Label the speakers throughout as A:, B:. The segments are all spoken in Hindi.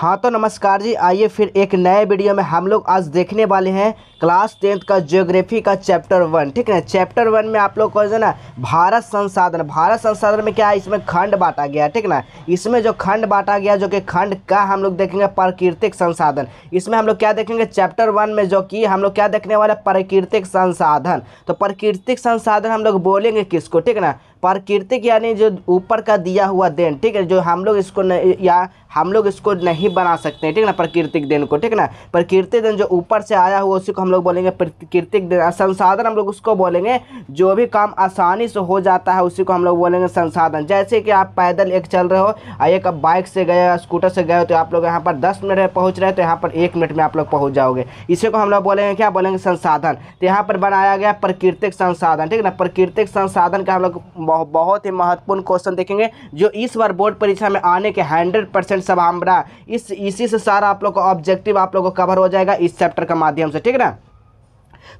A: हाँ तो नमस्कार जी आइए फिर एक नए वीडियो में हम लोग आज देखने वाले हैं क्लास टेंथ का ज्योग्राफी का चैप्टर वन ठीक है चैप्टर वन में आप लोग को जो ना भारत संसाधन भारत संसाधन में क्या है इसमें खंड बांटा गया ठीक ना इसमें जो खंड बांटा गया जो कि खंड का हम लोग देखेंगे प्राकृतिक संसाधन इसमें हम लोग क्या देखेंगे चैप्टर वन में जो कि हम लोग क्या देखने वाले प्राकृतिक संसाधन तो प्राकृतिक संसाधन हम लोग बोलेंगे किसको ठीक ना प्राकृतिक यानी जो ऊपर का दिया हुआ देन ठीक है जो हम लोग इसको न, या हम लोग इसको नहीं बना सकते हैं ठीक ना प्राकृतिक देन को ठीक है ना प्राकृतिक देन जो ऊपर से आया हुआ उसी को हम लोग बोलेंगे प्राकृतिक देन संसाधन हम लोग उसको बोलेंगे जो भी काम आसानी से हो जाता है उसी को हम लोग बोलेंगे संसाधन जैसे कि आप पैदल एक चल रहे हो और एक आप बाइक से गए स्कूटर से गए हो तो आप लोग यहाँ पर दस मिनट में पहुँच रहे तो यहाँ पर एक मिनट में आप लोग पहुँच जाओगे इसी को हम लोग बोलेंगे क्या बोलेंगे संसाधन तो यहाँ पर बनाया गया प्राकृतिक संसाधन ठीक है ना प्राकृतिक संसाधन का हम लोग बहुत ही महत्वपूर्ण क्वेश्चन देखेंगे जो इस बार बोर्ड परीक्षा में आने के हंड्रेड परसेंट संभावना इस इसी से सारा आप लोग का ऑब्जेक्टिव आप लोग को कवर हो जाएगा इस चैप्टर के माध्यम से ठीक है ना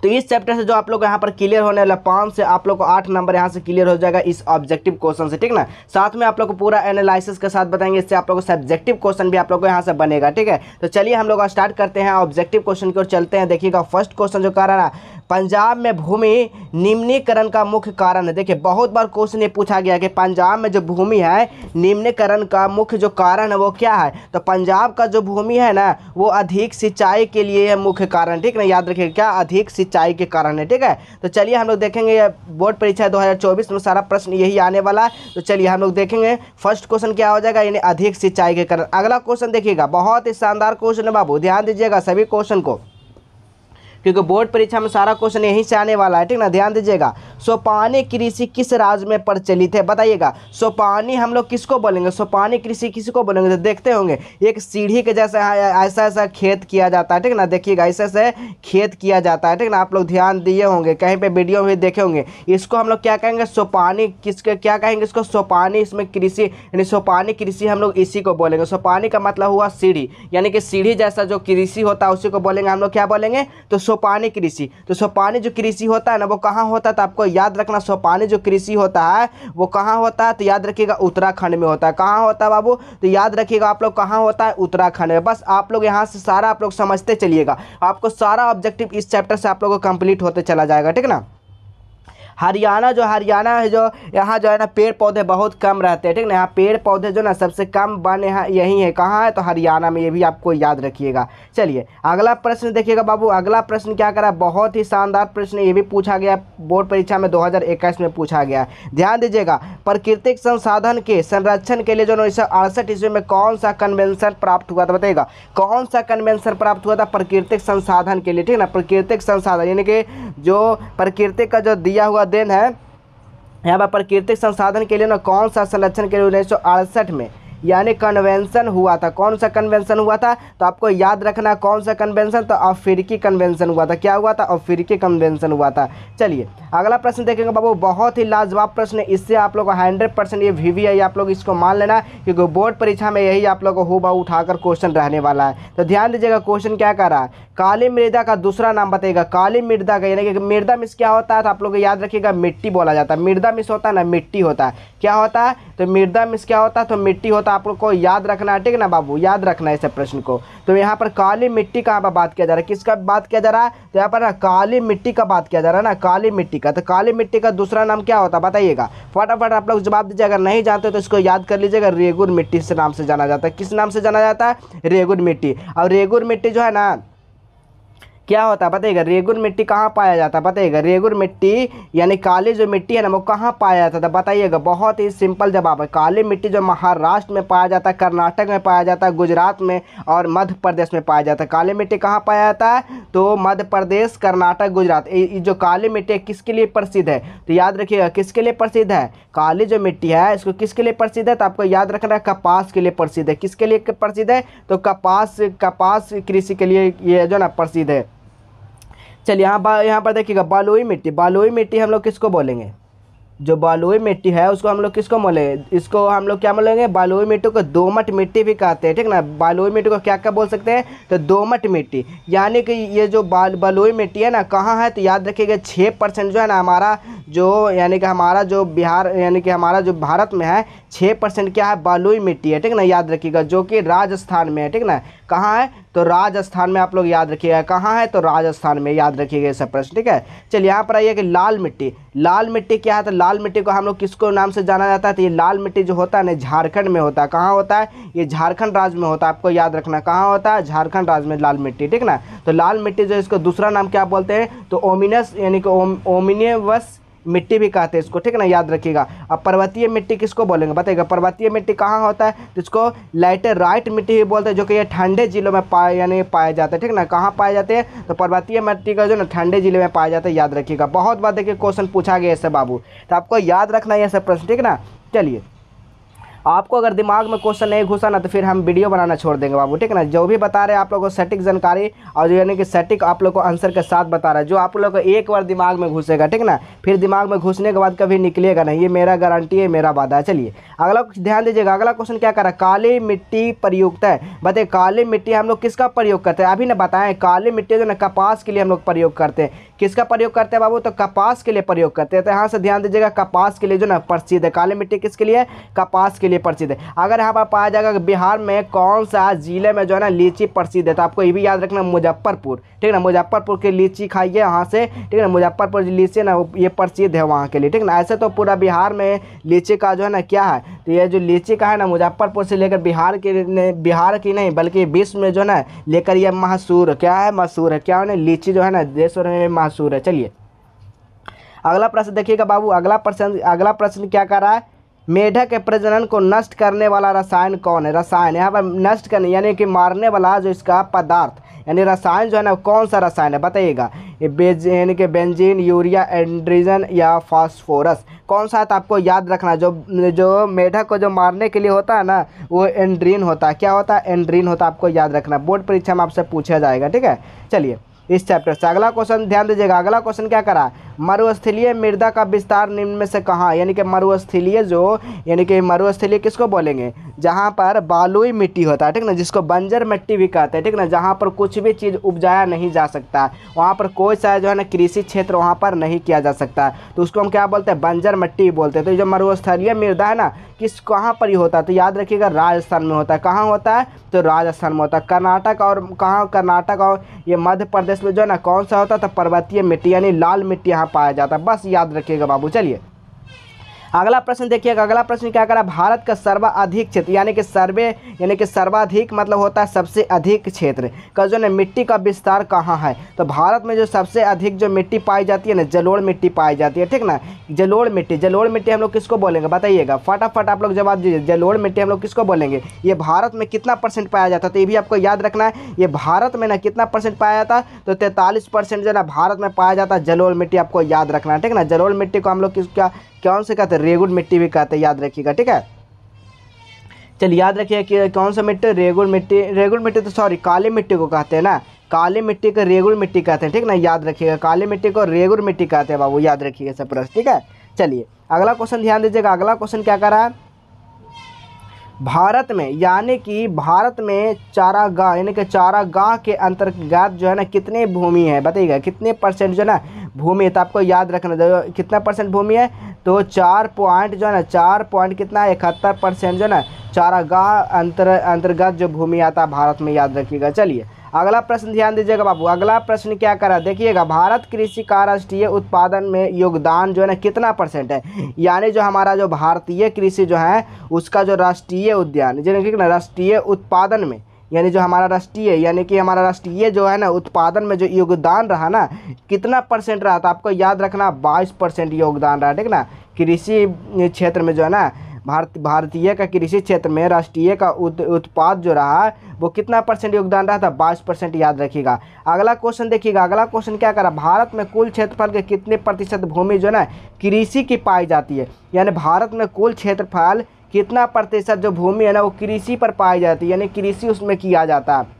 A: तो इस चैप्टर से जो आप लोग यहाँ पर क्लियर होने वाला पाँच से आप लोग को आठ नंबर यहाँ से क्लियर हो जाएगा इस ऑब्जेक्टिव क्वेश्चन से ठीक ना साथ में आप लोग को पूरा एनालिसिस के साथ बताएंगे इससे आप लोग को सब्जेक्टिव क्वेश्चन भी आप लोग को यहाँ से बनेगा ठीक है तो चलिए हम लोग स्टार्ट करते हैं ऑब्जेक्टिव क्वेश्चन की ओर चलते हैं देखिएगा फर्स्ट क्वेश्चन जो कह रहा है पंजाब में भूमि निम्नीकरण का मुख्य कारण है देखिए बहुत बार क्वेश्चन ये पूछा गया कि पंजाब में जो भूमि है निम्नीकरण का मुख्य जो कारण है वो क्या है तो पंजाब का जो भूमि है ना वो अधिक सिंचाई के लिए मुख्य कारण ठीक ना याद रखिए क्या अधिक सिंचाई के कारण है ठीक है तो चलिए हम लोग देखेंगे बोर्ड परीक्षा चौबीस में सारा प्रश्न यही आने वाला है तो चलिए हम लोग देखेंगे फर्स्ट क्वेश्चन क्या हो जाएगा यानी अधिक सिंचाई के कारण अगला क्वेश्चन देखिएगा बहुत ही शानदार क्वेश्चन है बाबू ध्यान दीजिएगा सभी क्वेश्चन को क्योंकि बोर्ड परीक्षा में सारा क्वेश्चन यहीं से आने वाला है ठीक ना ध्यान दीजिएगा सोपानी कृषि किस राज्य में प्रचलित है बताइएगा सोपानी हम लोग किसको बोलेंगे सोपानी कृषि किसको बोलेंगे तो देखते होंगे एक सीढ़ी के जैसे ऐसा ऐसा खेत किया जाता है ठीक ना देखिएगा ऐसे ऐसे खेत किया जाता है ठीक ना आप लोग ध्यान दिए होंगे कहीं पर वीडियो भी देखे होंगे इसको हम लोग क्या कहेंगे सोपानी किसके क्या कहेंगे इसको सोपानी इसमें कृषि यानी सोपानी कृषि हम लोग इसी को बोलेंगे सोपानी का मतलब हुआ सीढ़ी यानी कि सीढ़ी जैसा जो कृषि होता है उसी को बोलेंगे हम लोग क्या बोलेंगे तो सोपानी कृषि तो सोपानी जो कृषि होता है ना वो कहाँ होता है तो आपको याद रखना सोपानी जो कृषि होता है वो कहाँ होता है तो याद रखिएगा उत्तराखंड में होता है कहाँ होता है बाबू तो याद रखिएगा आप लोग कहाँ होता है उत्तराखंड में बस आप लोग यहाँ से सारा आप लोग समझते चलिएगा आपको सारा ऑब्जेक्टिव इस चैप्टर से आप लोग को कंप्लीट होते चला जाएगा ठीक ना हरियाणा जो हरियाणा है जो यहाँ जो है ना पेड़ पौधे बहुत कम रहते हैं ठीक ना यहाँ पेड़ पौधे जो ना सबसे कम वन यहाँ यही है कहाँ है तो हरियाणा में ये भी आपको याद रखिएगा चलिए अगला प्रश्न देखिएगा बाबू अगला प्रश्न क्या करा बहुत ही शानदार प्रश्न ये भी पूछा गया बोर्ड परीक्षा में दो में पूछा गया ध्यान दीजिएगा प्राकृतिक संसाधन के संरक्षण के लिए जो उन्नीस सौ ईस्वी में कौन सा कन्वेंशन प्राप्त हुआ था बताइएगा कौन सा कन्वेंशन प्राप्त हुआ था प्राकृतिक संसाधन के लिए ठीक ना प्राकृतिक संसाधन यानी कि जो प्रकृति का जो दिया हुआ अध्ययन है यहाँ पर प्राकृतिक संसाधन के लिए ना कौन सा संरक्षण के लिए उन्नीस में यानी कन्वेंशन हुआ था कौन सा कन्वेंशन हुआ था तो आपको याद रखना कौन सा कन्वेंशन तो अफ्रीकी कन्वेंशन हुआ था क्या हुआ था अफ्रीकी कन्वेंशन हुआ था चलिए अगला प्रश्न देखेंगे बाबू बहुत ही लाजवाब प्रश्न इससे आप लोग हंड्रेड परसेंट ये वी आप लोग इसको मान लेना क्योंकि बोर्ड परीक्षा में यही आप लोग को हुआ उठाकर क्वेश्चन रहने वाला है तो ध्यान दीजिएगा क्वेश्चन क्या कर रहा है काली मृदा का दूसरा नाम बताएगा काली मृदा का यानी कि मृदा मिस क्या होता है तो आप लोग याद रखिएगा मिट्टी बोला जाता है मृदा मिस होता है ना मिट्टी होता है क्या होता है तो मृदा मिस क्या होता है तो मिट्टी होता तो आप लोग को याद रखना है ठीक है ना बाबू याद रखना है इस प्रश्न को तो यहाँ पर काली मिट्टी कहाँ पर बात किया जा रहा है किसका बात किया जा रहा है तो यहाँ पर ना काली मिट्टी का बात किया जा रहा है ना काली मिट्टी का तो काली मिट्टी का दूसरा नाम क्या होता है बताइएगा फटाफट आप लोग जवाब दीजिए अगर नहीं जानते तो इसको याद कर लीजिएगा रेगुर मिट्टी से नाम से जाना जाता है किस नाम से जाना जाता है रेगुर मिट्टी और रेगुर मिट्टी जो है ना क्या होता है बताइएगा रेगुर मिट्टी कहाँ पाया जाता है बताइएगा रेगुर मिट्टी यानी काली जो मिट्टी है ना वो कहाँ पाया जाता था तो बताइएगा बहुत ही सिंपल जवाब है काली मिट्टी जो महाराष्ट्र में पाया जाता है कर्नाटक में पाया जाता है गुजरात में और मध्य प्रदेश में पाया जाता है काली मिट्टी कहाँ पाया जाता है तो मध्य प्रदेश कर्नाटक गुजरात जो काली मिट्टी है किसके लिए प्रसिद्ध है तो याद रखिएगा किसके लिए प्रसिद्ध है काली जो मिट्टी है इसको किसके लिए प्रसिद्ध है तो आपको याद रखना है कपास के लिए प्रसिद्ध है किसके लिए प्रसिद्ध है तो कपास कपास कृषि के लिए ये जो ना प्रसिद्ध है चलिए यहाँ पर यहाँ पर देखिएगा बालुई मिट्टी बालुई मिट्टी हम लोग किसको बोलेंगे जो बालुई मिट्टी है उसको हम लोग किसको बोलेंगे इसको हम लोग क्या बोलेंगे बालुई मिट्टी को दोमट मिट्टी भी कहते हैं ठीक ना बालुई मिट्टी को क्या क्या बोल सकते हैं तो दोमट मिट्टी यानी कि ये जो बाल बालोई मिट्टी है ना कहाँ है तो याद रखिएगा छः परसेंट जो है ना हमारा जो यानी कि हमारा जो बिहार यानी कि हमारा जो भारत में है छः परसेंट क्या है बालुई मिट्टी है ठीक ना याद रखिएगा जो कि राजस्थान में है ठीक ना कहाँ है तो राजस्थान में आप लोग याद रखिएगा कहाँ है तो राजस्थान में याद रखिएगा ये सब प्रश्न ठीक है चलिए यहाँ पर आइए कि लाल मिट्टी लाल मिट्टी क्या है तो लाल मिट्टी को हम लोग किसको नाम से जाना जाता है तो ये लाल मिट्टी जो होता है ना झारखंड में होता है कहाँ होता है ये झारखंड राज्य में होता है आपको याद रखना कहाँ होता है झारखंड राज्य में लाल मिट्टी ठीक ना तो लाल मिट्टी जो इसको दूसरा नाम क्या बोलते हैं तो ओमिनस यानी कि ओमिनियस मिट्टी भी कहते हैं इसको ठीक है ना याद रखिएगा अब पर्वतीय मिट्टी किसको बोलेंगे बताइएगा पर्वतीय मिट्टी कहाँ होता है तो इसको राइट मिट्टी भी बोलते हैं जो कि ये ठंडे जिलों में पाए यानी पाया जाता है ठीक ना कहाँ पाए जाते हैं तो पर्वतीय मिट्टी का जो ना ठंडे जिले में पाया जाता है याद रखिएगा बहुत बार देखिए क्वेश्चन पूछा गया ऐसे बाबू तो आपको याद रखना है ऐसे प्रश्न ठीक ना चलिए आपको अगर दिमाग में क्वेश्चन नहीं घुसा ना तो फिर हम वीडियो बनाना छोड़ देंगे बाबू ठीक है ना जो भी बता रहे हैं आप लोग को सटीक जानकारी और यानी कि सटीक आप लोग को आंसर के साथ बता रहा है जो आप लोग को एक बार दिमाग में घुसेगा ठीक ना फिर दिमाग में घुसने के बाद कभी निकलेगा नहीं ये मेरा गारंटी है मेरा वादा है चलिए अगला ध्यान दीजिएगा अगला क्वेश्चन क्या कर रहा है काली मिट्टी प्रयुक्त है बताइए काली मिट्टी हम लोग किसका प्रयोग करते हैं अभी ना बताएं काली मिट्टी जो ना कपास के लिए हम लोग प्रयोग करते हैं किसका प्रयोग करते हैं बाबू तो कपास के लिए प्रयोग करते हैं तो यहाँ से ध्यान दीजिएगा कपास के लिए जो ना प्रसिद्ध है काली मिट्टी किसके लिए कपास के लिए प्रसिद्ध है अगर यहाँ पर पाया जाएगा बिहार में कौन सा जिले में जो है ना लीची प्रसिद्ध है तो आपको ये भी याद रखना मुजफ्फरपुर ठीक है ना मुजफ्फरपुर की लीची खाइए यहाँ से ठीक है ना मुजफ्फरपुर लीची ना ये प्रसिद्ध है वहाँ के लिए ठीक है ना ऐसे तो पूरा बिहार में लीची का जो है ना क्या है तो ये जो लीची का है ना मुजफ्फरपुर से लेकर बिहार के बिहार की नहीं बल्कि विश्व में जो है ना लेकर यह मशहूर क्या है मशहूर है क्या है लीची जो है ना देश में मशहूर है चलिए अगला प्रश्न देखिएगा बाबू अगला प्रश्न अगला प्रश्न क्या कर रहा है मेढक के प्रजनन को नष्ट करने वाला रसायन कौन है रसायन यहाँ पर नष्ट करने यानी कि मारने वाला जो इसका पदार्थ यानी रसायन जो है ना कौन सा रसायन है बताइएगा यानी कि बेंजीन यूरिया एंड्रीजन या फास्फोरस कौन सा है तो आपको याद रखना जो जो मेढक को जो मारने के लिए होता है ना वो एंड्रीन होता है क्या होता है एंड्रीन होता है आपको याद रखना बोर्ड परीक्षा में आपसे पूछा जाएगा ठीक है चलिए इस चैप्टर से अगला क्वेश्चन ध्यान दीजिएगा अगला क्वेश्चन क्या करा मरुस्थलीय मृदा का विस्तार निम्न में से कहाँ यानी कि मरुस्थलीय जो यानी कि मरुस्थलीय किसको बोलेंगे जहाँ पर बालुई मिट्टी होता है ठीक ना जिसको बंजर मिट्टी भी कहते हैं ठीक ना जहाँ पर कुछ भी चीज़ उपजाया नहीं जा सकता वहाँ पर कोई सा जो है ना कृषि क्षेत्र वहाँ पर नहीं किया जा सकता तो उसको हम क्या बोलते हैं बंजर मिट्टी बोलते हैं तो जो मरुस्थलीय मृदा है ना किस कहाँ पर ही होता है तो याद रखिएगा राजस्थान में होता है कहाँ होता है तो राजस्थान में होता है कर्नाटक और कहाँ कर्नाटक और ये मध्य प्रदेश में जो है ना कौन सा होता है तो पर्वतीय मिट्टी यानी लाल मिट्टी यहाँ पाया जाता है बस याद रखिएगा बाबू चलिए अगला प्रश्न देखिएगा अगला प्रश्न क्या करा भारत का सर्वाधिक क्षेत्र यानी कि सर्वे यानी कि सर्वाधिक मतलब होता है सबसे अधिक क्षेत्र का जो है मिट्टी का विस्तार कहाँ है तो भारत में जो सबसे अधिक जो मिट्टी पाई जाती है ना जलोड़ मिट्टी पाई जाती है ठीक ना जलोड़ मिट्टी जलोड़ मिट्टी हम लोग किसको बोलेंगे बताइएगा फटाफट आप लोग जवाब दीजिए जलोड़ मिट्टी हम लोग किसको बोलेंगे ये भारत में कितना परसेंट पाया जाता है तो ये भी आपको याद रखना है ये भारत में ना कितना परसेंट पाया जाता तो तैंतालीस परसेंट जो ना भारत में पाया जाता है जलोड़ मिट्टी आपको याद रखना है ठीक ना जलोड़ मिट्टी को हम लोग क्या कौन से कहते हैं रेगुड़ मिट्टी भी कहते हैं याद रखिएगा ठीक है चलिए याद रखिए कि कौन सा मिट्टी रेगुड़ मिट्टी रेगुड़ मिट्टी तो सॉरी काली मिट्टी को कहते हैं ना काली मिट्टी को रेगुड़ मिट्टी कहते हैं ठीक ना याद रखिएगा काली मिट्टी को रेगुड़ मिट्टी कहते हैं बाबू याद रखिएगा सब प्रश्न ठीक है चलिए अगला क्वेश्चन ध्यान दीजिएगा अगला क्वेश्चन क्या कर रहा है भारत में यानी कि भारत में चारागाह यानी कि चारागाह के अंतर्गत जो है ना कितने भूमि है बताइएगा कितने परसेंट जो है ना भूमि है तो आपको याद रखना कितना परसेंट भूमि है तो चार पॉइंट जो है ना चार पॉइंट कितना है इकहत्तर परसेंट जो है ना चारागाह अंतर अंतर्गत जो भूमि आता है भारत में याद रखिएगा चलिए अगला प्रश्न ध्यान दीजिएगा बाबू अगला प्रश्न क्या करा देखिएगा भारत कृषि का राष्ट्रीय उत्पादन में योगदान जो है ना कितना परसेंट है यानी जो हमारा जो भारतीय कृषि जो है उसका जो राष्ट्रीय उद्यान जिन्हें ना राष्ट्रीय उत्पादन में यानी जो हमारा राष्ट्रीय यानी कि हमारा राष्ट्रीय जो है ना उत्पादन में जो योगदान रहा ना कितना परसेंट रहा था आपको याद रखना बाईस परसेंट योगदान रहा ठीक ना कृषि क्षेत्र में जो है ना भारत भारतीय का कृषि क्षेत्र में राष्ट्रीय का उत, उत्पाद जो रहा वो कितना परसेंट योगदान रहा था बाईस परसेंट याद रखिएगा अगला क्वेश्चन देखिएगा अगला क्वेश्चन क्या करा भारत में कुल क्षेत्रफल के कितने प्रतिशत भूमि जो है ना कृषि की पाई जाती है यानी भारत में कुल क्षेत्रफल कितना प्रतिशत जो भूमि है ना वो कृषि पर पाई जाती है यानी कृषि उसमें किया जाता है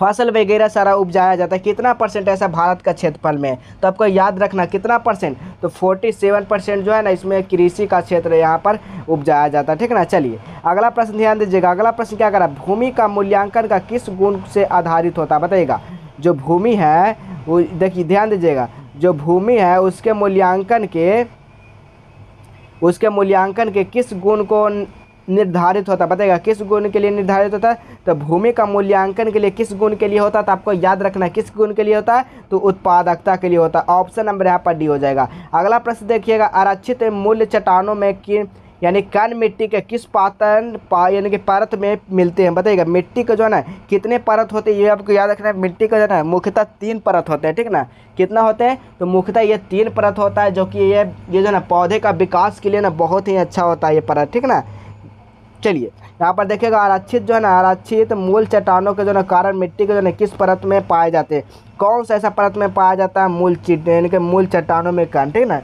A: फसल वगैरह सारा उपजाया जाता है कितना परसेंट ऐसा भारत का क्षेत्रफल में तो आपको याद रखना कितना परसेंट तो 47 परसेंट जो है ना इसमें कृषि का क्षेत्र यहाँ पर उपजाया जाता है ठीक ना चलिए अगला प्रश्न ध्यान दीजिएगा अगला प्रश्न क्या करा भूमि का मूल्यांकन का किस गुण से आधारित होता है बताइएगा जो भूमि है वो देखिए ध्यान दीजिएगा जो भूमि है उसके मूल्यांकन के उसके मूल्यांकन के किस गुण को निर्धारित होता है बताएगा किस गुण के लिए निर्धारित होता है तो भूमि का मूल्यांकन के लिए किस गुण के लिए होता है तो आपको याद रखना किस गुण के लिए होता है तो उत्पादकता के लिए होता है ऑप्शन नंबर यहाँ पर डी हो जाएगा अगला प्रश्न देखिएगा आरक्षित मूल्य चट्टानों में यानी कण मिट्टी के किस पातन पा यानी कि परत में मिलते हैं बताइएगा मिट्टी का जो है ना कितने परत होते हैं ये आपको याद रखना है मिट्टी का जो है ना मुख्यतः तीन परत होते हैं ठीक ना कितना होते हैं तो मुख्यतः ये तीन परत होता है जो कि ये ये जो ना पौधे का विकास के लिए ना बहुत ही अच्छा होता है ये परत ठीक ना चलिए यहाँ पर देखिएगा आरक्षित जो है ना आरक्षित मूल चट्टानों के जो ना कारण मिट्टी के जो ना किस परत में पाए जाते हैं कौन सा ऐसा परत में पाया जाता है मूल यानी कि मूल चट्टानों में कारण ठीक ना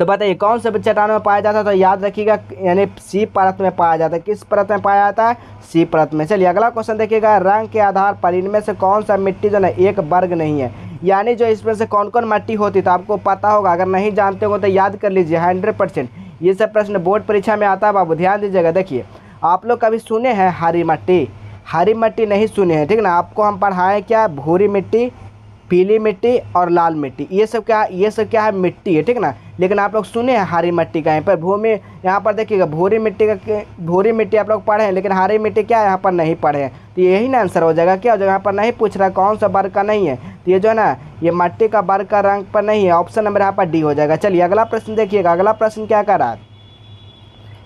A: तो बताइए कौन सा चट्टान में पाया जाता है तो याद रखिएगा यानी सी परत में पाया जाता है किस परत में पाया जाता है सी परत में चलिए अगला क्वेश्चन देखिएगा रंग के आधार पर इनमें से कौन सा मिट्टी जो है एक वर्ग नहीं है यानी जो इसमें से कौन कौन मिट्टी होती तो आपको पता होगा अगर नहीं जानते हो तो याद कर लीजिए हंड्रेड परसेंट ये सब प्रश्न बोर्ड परीक्षा में आता है बाबू ध्यान दीजिएगा देखिए आप लोग कभी सुने हैं हरी मट्टी हरी मट्टी नहीं सुने हैं ठीक ना आपको हम पढ़ाएँ क्या भूरी मिट्टी पीली मिट्टी और लाल मिट्टी ये सब क्या ये सब क्या है मिट्टी है ठीक ना लेकिन आप लोग सुने हैं हरी मिट्टी का यहाँ पर भूमि यहाँ पर देखिएगा भूरी मिट्टी का भूरी मिट्टी आप लोग पढ़े हैं लेकिन हरी मिट्टी क्या है यहाँ पर नहीं पढ़े हैं तो यही ना आंसर हो जाएगा क्या हो जाएगा यहाँ पर नहीं पूछ रहा कौन सा वर्ग का नहीं है तो ये जो है ना ये मिट्टी का वर्ग का रंग पर नहीं है ऑप्शन नंबर यहाँ पर डी हो जाएगा चलिए अगला प्रश्न देखिएगा अगला प्रश्न क्या कर रहा है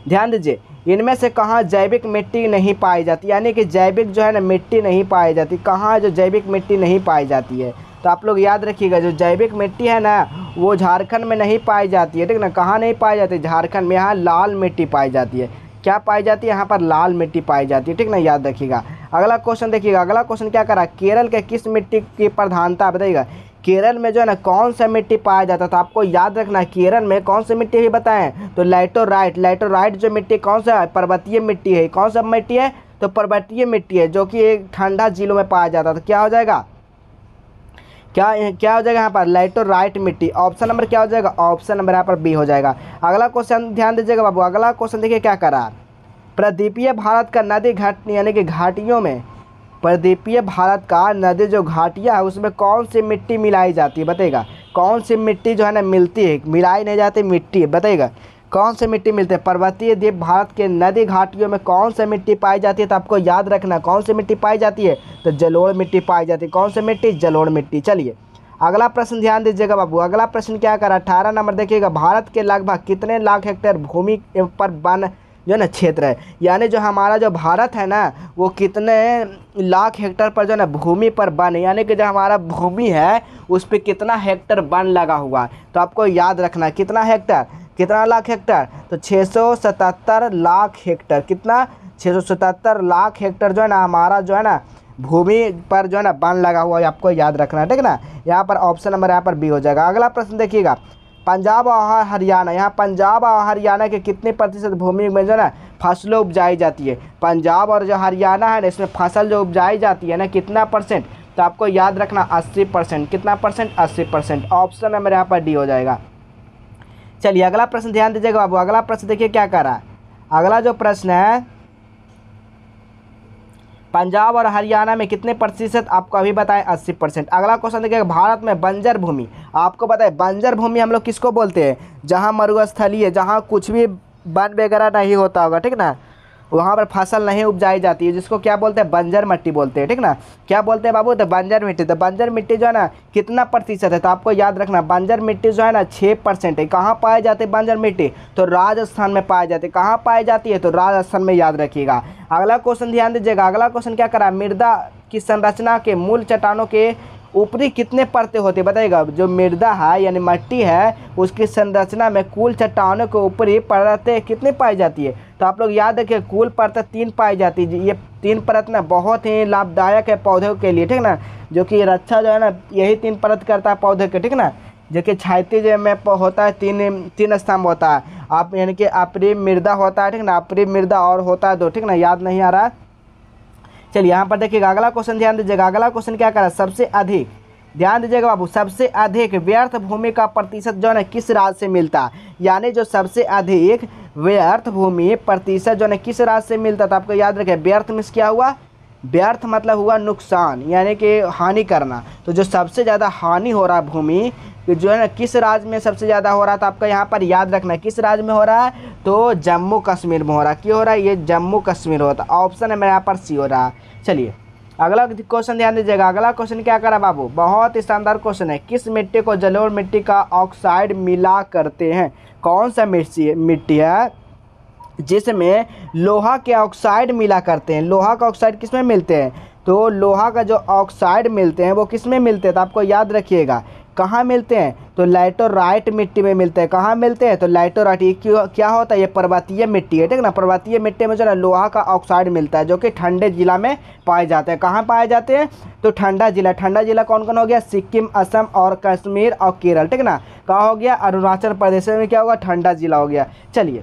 A: ध्यान दीजिए इनमें से कहाँ जैविक मिट्टी नहीं पाई जाती यानी कि जैविक जो है ना मिट्टी नहीं पाई जाती कहाँ जो जैविक मिट्टी नहीं पाई जाती है तो आप लोग याद रखिएगा जो जैविक मिट्टी है ना वो झारखंड में नहीं पाई जाती है ठीक ना कहाँ नहीं पाई जाती झारखंड में यहाँ लाल मिट्टी पाई जाती है क्या पाई जाती है यहाँ पर लाल मिट्टी पाई जाती है ठीक ना याद रखिएगा अगला क्वेश्चन देखिएगा अगला क्वेश्चन क्या करा केरल के किस मिट्टी की प्रधानता बताइएगा केरल में जो है ना कौन सा मिट्टी पाया जाता था तो आपको याद रखना केरल में कौन सी मिट्टी है बताएं तो लाइटोराइट लाइटोराइट जो मिट्टी कौन सा है पर्वतीय मिट्टी है कौन सा मिट्टी है तो पर्वतीय मिट्टी है जो कि एक ठंडा जिलों में पाया जाता था तो क्या हो जाएगा क्या क्या हो जाएगा यहाँ पर और राइट मिट्टी ऑप्शन नंबर क्या हो जाएगा ऑप्शन नंबर यहाँ पर बी हो जाएगा अगला क्वेश्चन ध्यान दीजिएगा बाबू अगला क्वेश्चन देखिए क्या करा प्रदीपीय भारत का नदी घाट यानी कि घाटियों में प्रदीपीय भारत का नदी जो घाटियाँ है उसमें कौन सी मिट्टी मिलाई जाती है बताएगा कौन सी मिट्टी जो है ना मिलती है मिलाई नहीं जाती मिट्टी बताएगा कौन से मिट्टी मिलते हैं पर्वतीय द्वीप भारत के नदी घाटियों में कौन से मिट्टी पाई जाती है तो आपको याद रखना कौन सी मिट्टी पाई जाती है तो जलोड़ मिट्टी पाई जाती है कौन सी मिट्टी जलोड़ मिट्टी चलिए अगला प्रश्न ध्यान दीजिएगा बाबू अगला प्रश्न क्या कर अठारह नंबर देखिएगा भारत के लगभग कितने लाख हेक्टेयर भूमि पर वन जो है ना क्षेत्र है यानी जो हमारा जो भारत है ना वो कितने लाख हेक्टर पर जो है ना भूमि पर वन यानी कि जो हमारा भूमि है उस पर कितना हेक्टर वन लगा हुआ है तो आपको याद रखना कितना हेक्टर कितना लाख हेक्टर तो छः लाख हेक्टर कितना छः लाख हेक्टर जो है ना हमारा जो है ना भूमि पर जो है ना बन लगा हुआ है आपको याद रखना है ठीक है ना यहाँ पर ऑप्शन नंबर यहाँ पर बी हो जाएगा अगला प्रश्न देखिएगा पंजाब और हरियाणा यहाँ पंजाब और हरियाणा के कितने प्रतिशत भूमि में जो है ना फसलें उपजाई जाती है पंजाब और जो हरियाणा है ना इसमें फसल जो उपजाई जाती है ना कितना परसेंट तो आपको याद रखना अस्सी परसेंट कितना परसेंट अस्सी परसेंट ऑप्शन नंबर यहाँ पर डी हो जाएगा चलिए अगला प्रश्न ध्यान दीजिएगा बाबू अगला प्रश्न देखिए क्या कर रहा है अगला जो प्रश्न है पंजाब और हरियाणा में कितने प्रतिशत आपको अभी बताएं अस्सी परसेंट अगला क्वेश्चन देखिए भारत में बंजर भूमि आपको बताए बंजर भूमि हम लोग किसको बोलते हैं जहां मरुस्थली है जहां कुछ भी वन वगैरह नहीं होता होगा ठीक ना वहाँ पर फसल नहीं उपजाई जाती है जिसको क्या बोलते हैं बंजर मिट्टी बोलते हैं ठीक ना क्या बोलते हैं बाबू तो बंजर मिट्टी तो बंजर मिट्टी जो है ना कितना प्रतिशत है तो आपको याद रखना बंजर मिट्टी जो है ना छः परसेंट है कहाँ पाए जाते बंजर मिट्टी तो राजस्थान में पाए जाते कहाँ पाई जाती है तो राजस्थान में याद रखिएगा अगला क्वेश्चन ध्यान दीजिएगा अगला क्वेश्चन क्या करा मृदा की संरचना के मूल चट्टानों के ऊपरी कितने परतें होते हैं बताइएगा जो मृदा है यानी मट्टी है उसकी संरचना में कुल चट्टानों के ऊपरी परतें कितनी पाई जाती है तो आप लोग याद रखिए कुल परत तीन पाई जाती है ये तीन परत ना बहुत ही लाभदायक है पौधों के लिए ठीक ना जो कि रक्षा जो है ना यही तीन परत करता है पौधे के ठीक ना जो कि छाती जो में होता है तीन तीन स्तंभ होता है आप यानी कि अपरी मृदा होता है ठीक ना अपरी मृदा और होता है दो ठीक ना याद नहीं आ रहा चलिए यहाँ पर देखिएगा अगला क्वेश्चन ध्यान दीजिएगा अगला क्वेश्चन क्या करा सबसे अधिक ध्यान दीजिएगा बाबू सबसे अधिक व्यर्थ भूमि का प्रतिशत जो है किस राज्य से मिलता यानी जो सबसे अधिक व्यर्थ भूमि प्रतिशत जो है किस राज्य से मिलता था तो आपको याद रखें व्यर्थ मिस क्या हुआ व्यर्थ मतलब हुआ नुकसान यानी कि हानि करना तो जो सबसे ज़्यादा हानि हो रहा है भूमि जो है ना किस राज्य में सबसे ज़्यादा हो रहा था आपका यहाँ पर याद रखना किस राज्य में हो रहा है तो जम्मू कश्मीर में हो रहा है क्यों हो रहा है ये जम्मू कश्मीर होता ऑप्शन है मेरे यहाँ पर सी हो रहा है चलिए अगला क्वेश्चन ध्यान दीजिएगा अगला क्वेश्चन क्या करा बाबू बहुत ही शानदार क्वेश्चन है किस मिट्टी को जलोर मिट्टी का ऑक्साइड मिला करते हैं कौन सा मिट्टी मिट्टी है जिसमें लोहा के ऑक्साइड मिला करते हैं लोहा का ऑक्साइड किस में मिलते हैं तो लोहा का जो ऑक्साइड मिलते हैं वो किस में मिलते हैं तो आपको याद रखिएगा कहाँ मिलते हैं तो लाइटोराइट मिट्टी में मिलते हैं कहाँ मिलते हैं तो लाइटोराइट ये क्या होता है ये पर्वतीय मिट्टी है ठीक ना पर्वतीय मिट्टी में जो है लोहा का ऑक्साइड मिलता है जो कि ठंडे जिला में पाए जाते हैं कहाँ पाए जाते हैं तो ठंडा जिला ठंडा जिला कौन कौन हो गया सिक्किम असम और कश्मीर और केरल ठीक ना कहा हो गया अरुणाचल प्रदेश में क्या होगा ठंडा जिला हो गया चलिए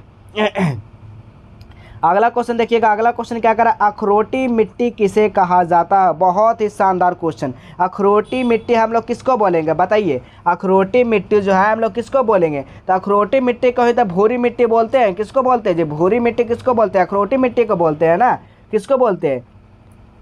A: अगला क्वेश्चन देखिएगा अगला क्वेश्चन क्या है अखरोटी मिट्टी किसे कहा जाता है बहुत ही शानदार क्वेश्चन अखरोटी मिट्टी हम लोग किसको बोलेंगे बताइए अखरोटी मिट्टी जो है हम लोग किसको बोलेंगे तो अखरोटी मिट्टी को ही तो भूरी मिट्टी बोलते हैं किसको बोलते हैं जी भूरी मिट्टी किसको बोलते हैं अखरोटी मिट्टी को बोलते हैं ना किसको बोलते हैं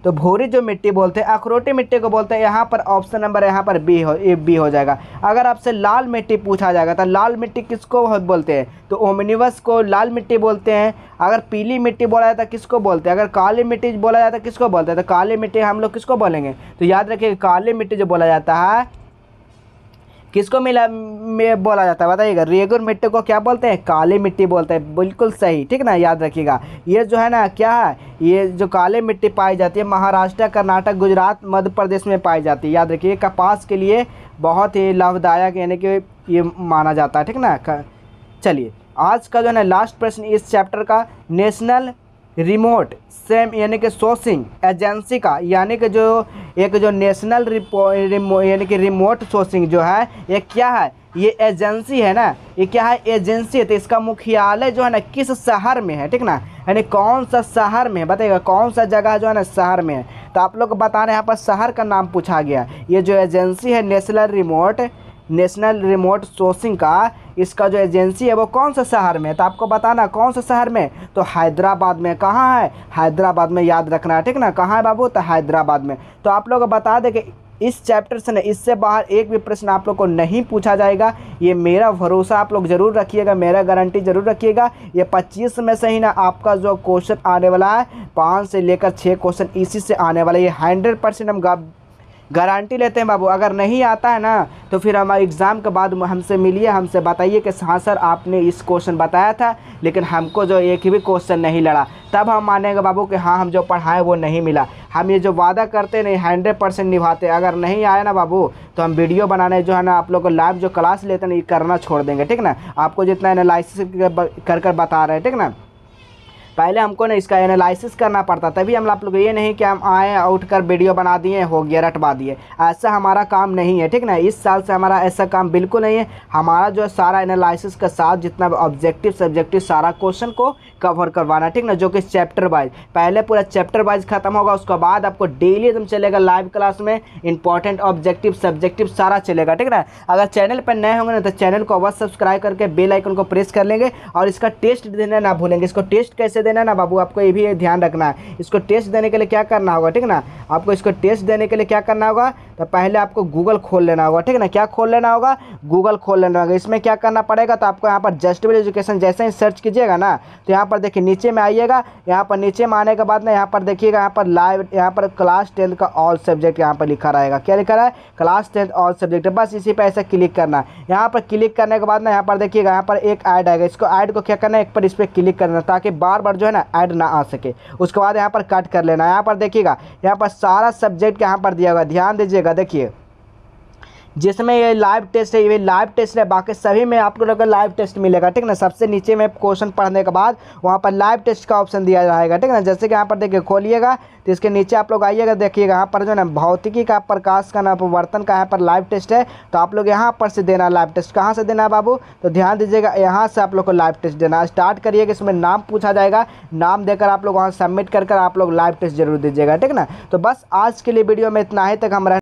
A: तो भूरी जो मिट्टी बोलते हैं अखरोटी मिट्टी को बोलते हैं यहाँ पर ऑप्शन नंबर यहाँ पर बी हो ए बी हो जाएगा अगर आपसे लाल मिट्टी पूछा जाएगा तो लाल मिट्टी किसको बोलते हैं तो ओमिनिवस को लाल मिट्टी बोलते हैं अगर पीली मिट्टी बोला जाता है किसको बोलते हैं अगर काली मिट्टी बोला जाता है किसको बोलते हैं तो काली मिट्टी हम लोग किसको बोलेंगे तो याद रखिए काली मिट्टी जो बोला जाता है किसको मिला में बोला जाता है बताइएगा रेगुर मिट्टी को क्या बोलते हैं काली मिट्टी बोलते हैं बिल्कुल सही ठीक ना याद रखिएगा ये जो है ना क्या है ये जो काली मिट्टी पाई जाती है महाराष्ट्र कर्नाटक गुजरात मध्य प्रदेश में पाई जाती है याद रखिए कपास के लिए बहुत ही लाभदायक यानी कि ये माना जाता है ठीक ना चलिए आज का जो है लास्ट प्रश्न इस चैप्टर का नेशनल रिमोट सेम यानी कि सोसिंग एजेंसी का यानी कि जो एक जो नेशनल रिमो यानी कि रिमोट सोसिंग जो है ये क्या है ये एजेंसी है ना ये क्या है एजेंसी है तो इसका मुख्यालय जो है ना किस शहर में है ठीक ना यानी कौन सा शहर में है बताइएगा कौन सा जगह जो है ना शहर में है तो आप लोग को बता रहे हैं यहाँ पर शहर का नाम पूछा गया ये जो एजेंसी है national remote national remote sourcing का इसका जो एजेंसी है वो कौन से शहर में तो आपको बताना कौन से शहर में तो हैदराबाद में कहाँ है हैदराबाद में याद रखना है ठीक ना कहाँ है बाबू तो हैदराबाद में तो आप लोग बता दें कि इस चैप्टर से ना इससे बाहर एक भी प्रश्न आप लोग को नहीं पूछा जाएगा ये मेरा भरोसा आप लोग ज़रूर रखिएगा मेरा गारंटी ज़रूर रखिएगा ये पच्चीस में से ही ना आपका जो क्वेश्चन आने वाला है पाँच से लेकर छः क्वेश्चन इसी से आने वाला है ये हंड्रेड परसेंट हम गारंटी लेते हैं बाबू अगर नहीं आता है ना तो फिर हम एग्ज़ाम के बाद हमसे मिलिए हमसे बताइए कि हाँ सर आपने इस क्वेश्चन बताया था लेकिन हमको जो एक भी क्वेश्चन नहीं लड़ा तब हम मानेंगे बाबू कि हाँ हम जो पढ़ाए वो नहीं मिला हम ये जो वादा करते नहीं हंड्रेड परसेंट निभाते अगर नहीं आया ना बाबू तो हम वीडियो बनाने जो है ना आप लोग को लाइव जो क्लास लेते ना ये करना छोड़ देंगे ठीक ना आपको जितना एनालिसिस कर कर बता रहे हैं ठीक ना पहले हमको ना इसका एनालिसिस करना पड़ता तभी हम आप लोग ये नहीं कि हम आए उठ कर वीडियो बना दिए हो गया रटवा दिए ऐसा हमारा काम नहीं है ठीक ना इस साल से हमारा ऐसा काम बिल्कुल नहीं है हमारा जो है सारा एनालिसिस के साथ जितना ऑब्जेक्टिव सब्जेक्टिव सारा क्वेश्चन को कवर करवाना ठीक ना जो कि चैप्टर वाइज पहले पूरा चैप्टर वाइज खत्म होगा उसके बाद आपको डेली एकदम चलेगा लाइव क्लास में इंपॉर्टेंट ऑब्जेक्टिव सब्जेक्टिव सारा चलेगा ठीक ना अगर चैनल पर नए होंगे ना तो चैनल को अवश्य सब्सक्राइब करके बेल आइकन को प्रेस कर लेंगे और इसका टेस्ट देना ना भूलेंगे इसको टेस्ट कैसे देना है ना बाबू आपको ये भी ध्यान रखना है इसको टेस्ट देने के लिए क्या करना होगा ठीक ना आपको इसको टेस्ट देने के लिए क्या करना होगा तो पहले आपको गूगल खोल लेना होगा ठीक है ना क्या खोल लेना होगा गूगल खोल लेना होगा इसमें क्या करना पड़ेगा तो आपको यहाँ पर जस्टबल एजुकेशन जैसे ही सर्च कीजिएगा ना तो यहाँ पर देखिए नीचे में आइएगा यहाँ पर नीचे में आने के बाद ना यहाँ पर देखिएगा यहाँ पर लाइव यहाँ पर क्लास टेंथ का ऑल सब्जेक्ट यहाँ पर लिखा रहेगा क्या लिखा रहा है क्लास टेंथ ऑल सब्जेक्ट बस इसी पर ऐसा क्लिक करना है यहाँ पर क्लिक करने के बाद ना यहाँ पर देखिएगा यहाँ पर एक ऐड आएगा इसको ऐड को क्या करना है एक पर इस पर क्लिक करना ताकि बार बार जो है ना ऐड ना आ सके उसके बाद यहाँ पर कट कर लेना यहाँ पर देखिएगा यहाँ पर सारा सब्जेक्ट यहाँ पर दिया हुआ ध्यान दीजिएगा जाएगा देखिए जिसमें ये लाइव टेस्ट है ये लाइव टेस्ट है बाकी सभी में आप लोगों का लाइव टेस्ट मिलेगा ठीक ना सबसे नीचे में क्वेश्चन पढ़ने के बाद वहाँ पर लाइव टेस्ट का ऑप्शन दिया जाएगा ठीक ना जैसे कि यहाँ पर देखिए खोलिएगा तो इसके नीचे आप लोग आइएगा देखिएगा यहाँ पर जो है ना भौतिकी का प्रकाश का ना वर्तन का यहाँ पर लाइव टेस्ट है तो आप लोग यहाँ पर से देना लाइव टेस्ट कहाँ से देना बाबू तो ध्यान दीजिएगा यहाँ से आप लोग को लाइव टेस्ट देना स्टार्ट करिएगा इसमें नाम पूछा जाएगा नाम देकर आप लोग वहाँ सबमिट कर आप लोग लाइव टेस्ट जरूर दीजिएगा ठीक ना तो बस आज के लिए वीडियो में इतना ही तक हम